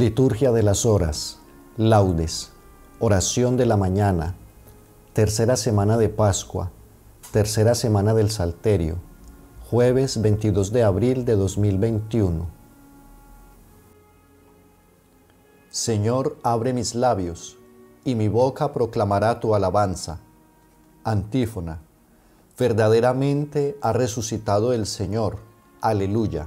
Liturgia de las Horas, Laudes, Oración de la Mañana, Tercera Semana de Pascua, Tercera Semana del Salterio, jueves 22 de abril de 2021. Señor, abre mis labios, y mi boca proclamará tu alabanza. Antífona, verdaderamente ha resucitado el Señor. Aleluya.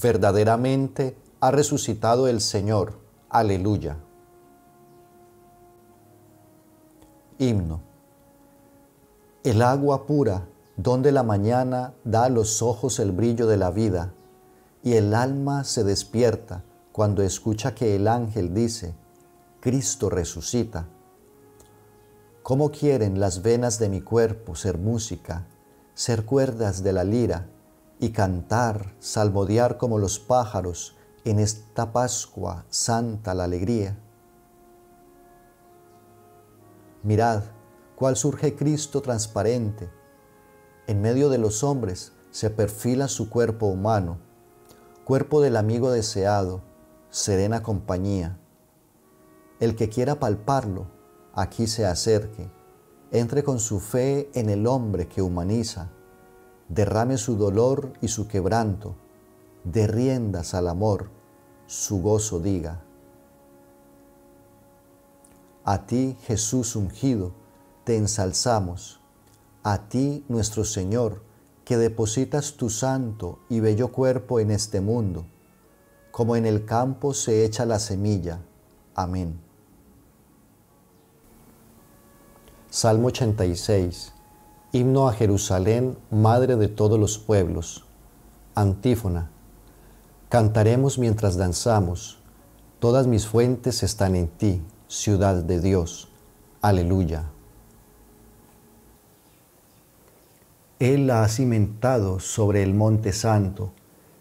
verdaderamente ha resucitado el Señor. Aleluya. Himno. El agua pura, donde la mañana da a los ojos el brillo de la vida, y el alma se despierta cuando escucha que el ángel dice, Cristo resucita. ¿Cómo quieren las venas de mi cuerpo ser música, ser cuerdas de la lira? y cantar, salmodiar como los pájaros en esta Pascua santa la alegría. Mirad cuál surge Cristo transparente. En medio de los hombres se perfila su cuerpo humano, cuerpo del amigo deseado, serena compañía. El que quiera palparlo, aquí se acerque, entre con su fe en el hombre que humaniza derrame su dolor y su quebranto, de al amor, su gozo diga. A ti, Jesús ungido, te ensalzamos, a ti, nuestro Señor, que depositas tu santo y bello cuerpo en este mundo, como en el campo se echa la semilla. Amén. Salmo 86 Himno a Jerusalén, Madre de todos los pueblos. Antífona. Cantaremos mientras danzamos. Todas mis fuentes están en ti, ciudad de Dios. Aleluya. Él la ha cimentado sobre el monte santo,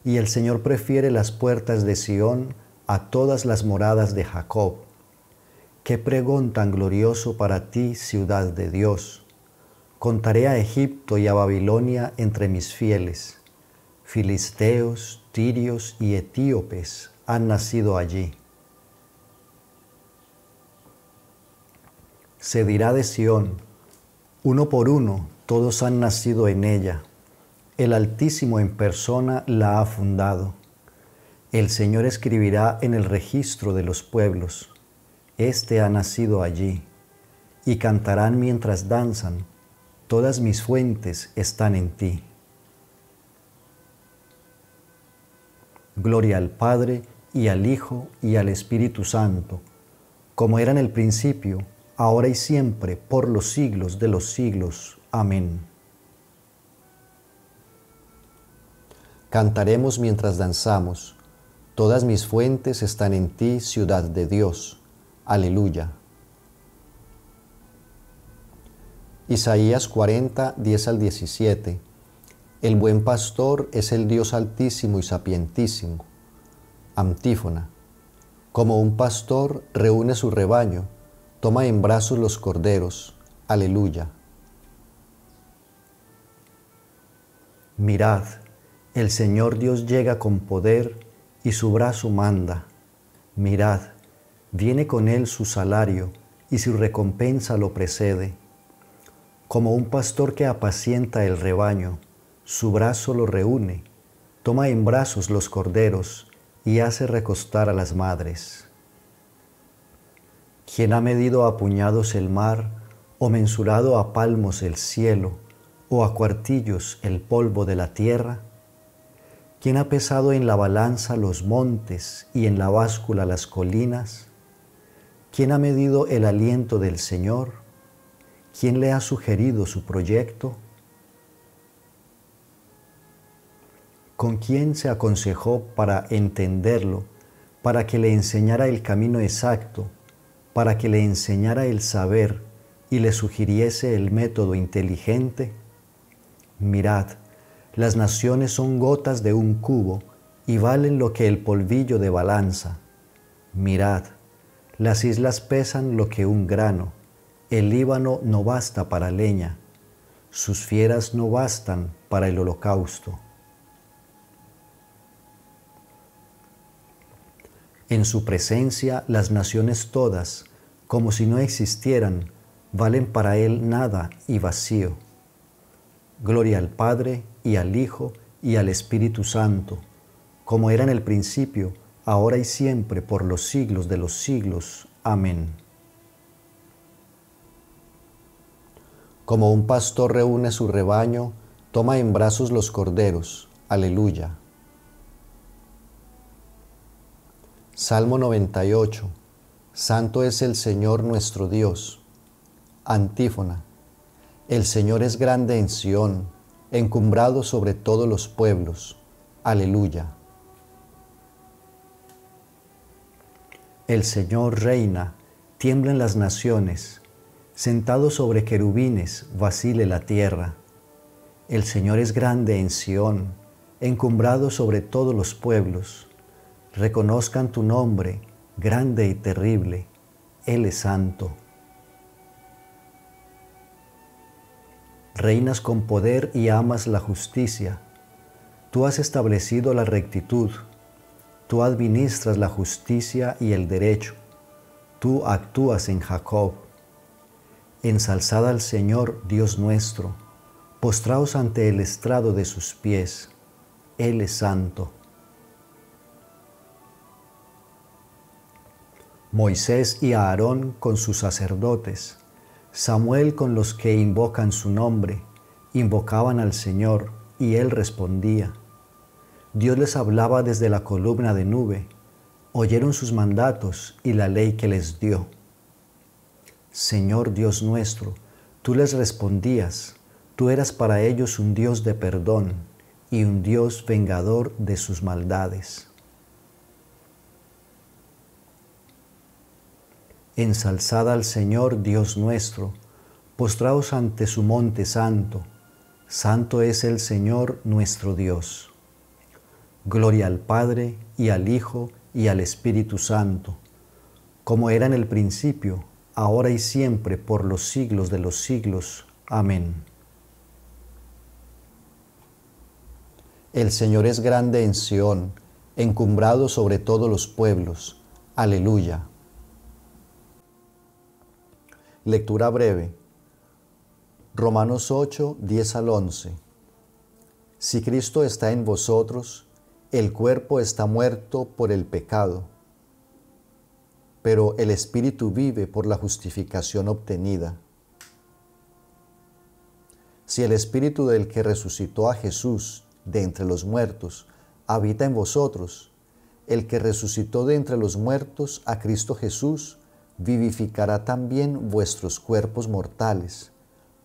y el Señor prefiere las puertas de Sión a todas las moradas de Jacob. Qué pregón tan glorioso para ti, ciudad de Dios. Contaré a Egipto y a Babilonia entre mis fieles. Filisteos, tirios y etíopes han nacido allí. Se dirá de Sión, uno por uno todos han nacido en ella. El Altísimo en persona la ha fundado. El Señor escribirá en el registro de los pueblos. Este ha nacido allí. Y cantarán mientras danzan Todas mis fuentes están en ti. Gloria al Padre y al Hijo y al Espíritu Santo, como era en el principio, ahora y siempre, por los siglos de los siglos. Amén. Cantaremos mientras danzamos. Todas mis fuentes están en ti, ciudad de Dios. Aleluya. Isaías 40, 10 al 17. El buen pastor es el Dios altísimo y sapientísimo. Antífona. Como un pastor reúne su rebaño, toma en brazos los corderos. Aleluya. Mirad, el Señor Dios llega con poder y su brazo manda. Mirad, viene con él su salario y su recompensa lo precede como un pastor que apacienta el rebaño, su brazo lo reúne, toma en brazos los corderos y hace recostar a las madres. ¿Quién ha medido a puñados el mar, o mensurado a palmos el cielo, o a cuartillos el polvo de la tierra, ¿Quién ha pesado en la balanza los montes y en la báscula las colinas, ¿Quién ha medido el aliento del Señor, ¿Quién le ha sugerido su proyecto? ¿Con quién se aconsejó para entenderlo, para que le enseñara el camino exacto, para que le enseñara el saber y le sugiriese el método inteligente? Mirad, las naciones son gotas de un cubo y valen lo que el polvillo de balanza. Mirad, las islas pesan lo que un grano el Líbano no basta para leña, sus fieras no bastan para el holocausto. En su presencia las naciones todas, como si no existieran, valen para él nada y vacío. Gloria al Padre y al Hijo y al Espíritu Santo, como era en el principio, ahora y siempre, por los siglos de los siglos. Amén. Como un pastor reúne su rebaño, toma en brazos los corderos. Aleluya. Salmo 98. Santo es el Señor nuestro Dios. Antífona. El Señor es grande en Sión, encumbrado sobre todos los pueblos. Aleluya. El Señor reina, en las naciones Sentado sobre querubines, vacile la tierra. El Señor es grande en Sión, encumbrado sobre todos los pueblos. Reconozcan tu nombre, grande y terrible. Él es santo. Reinas con poder y amas la justicia. Tú has establecido la rectitud. Tú administras la justicia y el derecho. Tú actúas en Jacob Ensalzad al Señor, Dios nuestro. Postraos ante el estrado de sus pies. Él es santo. Moisés y Aarón con sus sacerdotes, Samuel con los que invocan su nombre, invocaban al Señor y Él respondía. Dios les hablaba desde la columna de nube, oyeron sus mandatos y la ley que les dio. Señor Dios nuestro, tú les respondías, tú eras para ellos un Dios de perdón y un Dios vengador de sus maldades. Ensalzada al Señor Dios nuestro, postraos ante su monte santo, santo es el Señor nuestro Dios. Gloria al Padre y al Hijo y al Espíritu Santo, como era en el principio, ahora y siempre, por los siglos de los siglos. Amén. El Señor es grande en Sión, encumbrado sobre todos los pueblos. Aleluya. Lectura breve. Romanos 8, 10 al 11. Si Cristo está en vosotros, el cuerpo está muerto por el pecado pero el espíritu vive por la justificación obtenida. Si el espíritu del que resucitó a Jesús de entre los muertos habita en vosotros, el que resucitó de entre los muertos a Cristo Jesús vivificará también vuestros cuerpos mortales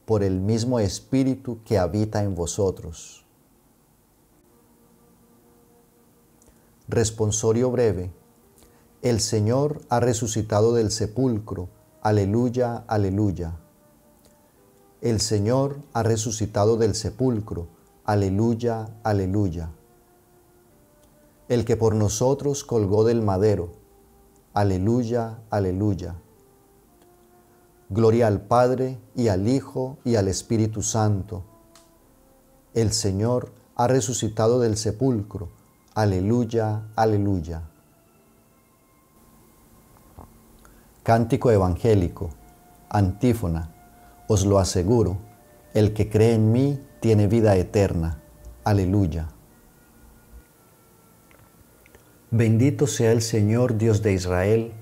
por el mismo espíritu que habita en vosotros. Responsorio breve el Señor ha resucitado del sepulcro. Aleluya, aleluya. El Señor ha resucitado del sepulcro. Aleluya, aleluya. El que por nosotros colgó del madero. Aleluya, aleluya. Gloria al Padre y al Hijo y al Espíritu Santo. El Señor ha resucitado del sepulcro. Aleluya, aleluya. Cántico evangélico, antífona, os lo aseguro, el que cree en mí tiene vida eterna. Aleluya. Bendito sea el Señor Dios de Israel,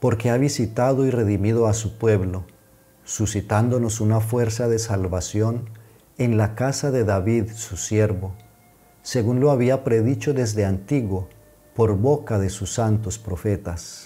porque ha visitado y redimido a su pueblo, suscitándonos una fuerza de salvación en la casa de David, su siervo, según lo había predicho desde antiguo por boca de sus santos profetas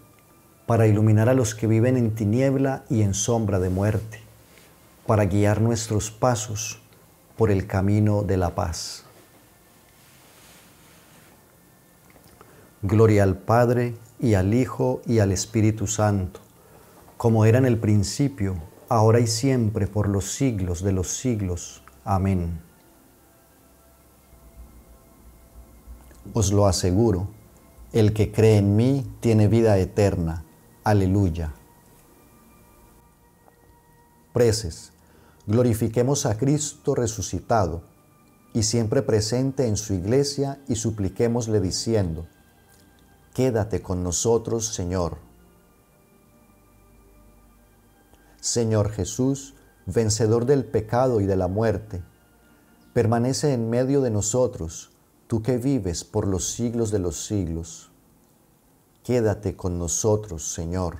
para iluminar a los que viven en tiniebla y en sombra de muerte, para guiar nuestros pasos por el camino de la paz. Gloria al Padre y al Hijo y al Espíritu Santo, como era en el principio, ahora y siempre, por los siglos de los siglos. Amén. Os lo aseguro, el que cree en mí tiene vida eterna Aleluya. Preces, glorifiquemos a Cristo resucitado y siempre presente en su iglesia y supliquémosle diciendo, Quédate con nosotros, Señor. Señor Jesús, vencedor del pecado y de la muerte, permanece en medio de nosotros, tú que vives por los siglos de los siglos. Quédate con nosotros, Señor.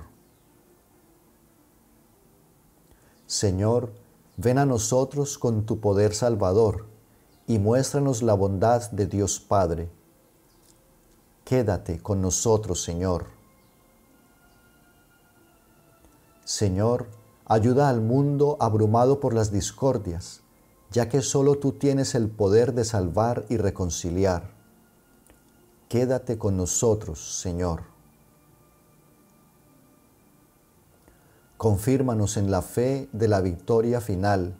Señor, ven a nosotros con tu poder salvador y muéstranos la bondad de Dios Padre. Quédate con nosotros, Señor. Señor, ayuda al mundo abrumado por las discordias, ya que solo tú tienes el poder de salvar y reconciliar. Quédate con nosotros, Señor. confírmanos en la fe de la victoria final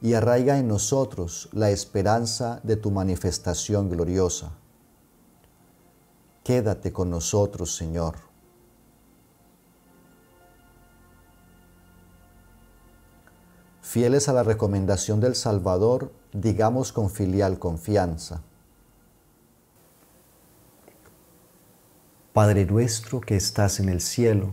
y arraiga en nosotros la esperanza de tu manifestación gloriosa. Quédate con nosotros, Señor. Fieles a la recomendación del Salvador, digamos con filial confianza. Padre nuestro que estás en el cielo,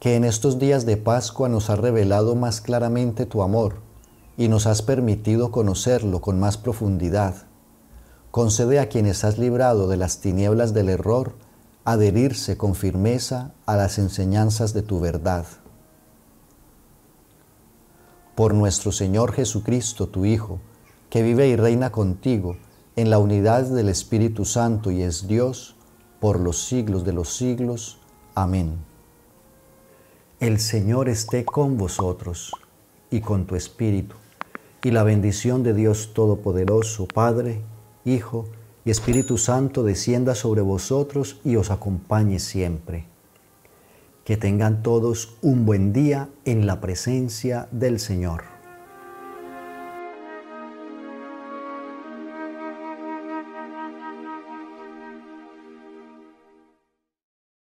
que en estos días de Pascua nos has revelado más claramente tu amor y nos has permitido conocerlo con más profundidad. Concede a quienes has librado de las tinieblas del error adherirse con firmeza a las enseñanzas de tu verdad. Por nuestro Señor Jesucristo, tu Hijo, que vive y reina contigo en la unidad del Espíritu Santo y es Dios, por los siglos de los siglos. Amén. El Señor esté con vosotros y con tu espíritu. Y la bendición de Dios Todopoderoso, Padre, Hijo y Espíritu Santo descienda sobre vosotros y os acompañe siempre. Que tengan todos un buen día en la presencia del Señor.